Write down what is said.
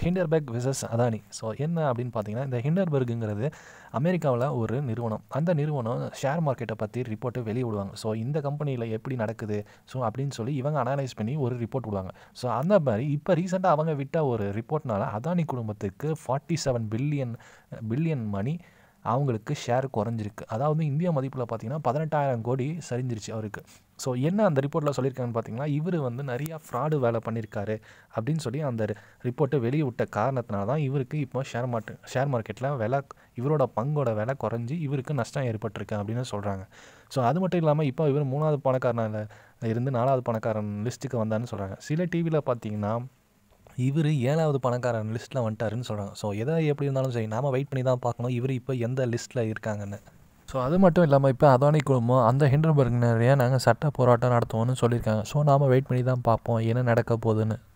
Hindenburg versus Adani so என்ன அப்படின்னு பார்த்தீங்கன்னா இந்த ஹிண்டர்பர்க்குங்கிறது அமெரிக்காவில் ஒரு நிறுவனம் அந்த நிறுவனம் ஷேர் மார்க்கெட்டை பற்றி ரிப்போர்ட்டு விடுவாங்க ஸோ இந்த கம்பெனியில் எப்படி நடக்குது ஸோ அப்படின்னு சொல்லி இவங்க அனலைஸ் பண்ணி ஒரு ரிப்போர்ட் விடுவாங்க ஸோ அந்த மாதிரி இப்போ ரீசெண்டாக அவங்க விட்ட ஒரு ரிப்போர்ட்னால அதானி குடும்பத்துக்கு forty seven billion billion money அவங்களுக்கு ஷேர் குறைஞ்சிருக்கு அதாவது இந்திய மதிப்பில் பார்த்திங்கன்னா பதினெட்டாயிரம் கோடி சரிஞ்சிருச்சு அவருக்கு ஸோ என்ன அந்த ரிப்போர்ட்டில் சொல்லியிருக்காங்கன்னு பார்த்தீங்கன்னா இவர் வந்து நிறையா ஃப்ராடு வேலை பண்ணியிருக்காரு அப்படின்னு சொல்லி அந்த ரிப்போர்ட்டை விட்ட காரணத்தினால தான் இவருக்கு இப்போ ஷேர் மார்க்கெட் ஷேர் மார்க்கெட்டில் விலை இவரோட பங்கோட விலை குறைஞ்சி இவருக்கு நஷ்டம் ஏற்பட்டிருக்கு அப்படின்னு சொல்கிறாங்க ஸோ அது மட்டும் இல்லாமல் இப்போ இவர் மூணாவது பணக்காரனில் இருந்து நாலாவது பணக்காரன் லிஸ்ட்டுக்கு வந்தான்னு சொல்கிறாங்க சில டிவியில் பார்த்தீங்கன்னா இவர் ஏழாவது பணக்காரன் லிஸ்ட்டில் வந்துட்டாருன்னு சொல்கிறாங்க ஸோ எதாவது எப்படி இருந்தாலும் சரி நாம் வெயிட் பண்ணி தான் பார்க்கணும் இவர் இப்போ எந்த லிஸ்ட்டில் இருக்காங்கன்னு ஸோ அது மட்டும் இல்லாமல் இப்போ அதானி குழுமம் அந்த ஹிண்டர்பர்க் நிறையா நாங்கள் சட்ட போராட்டம் நடத்துவோம்னு சொல்லியிருக்காங்க ஸோ நாம் வெயிட் பண்ணி தான் பார்ப்போம் என்ன நடக்க போகுதுன்னு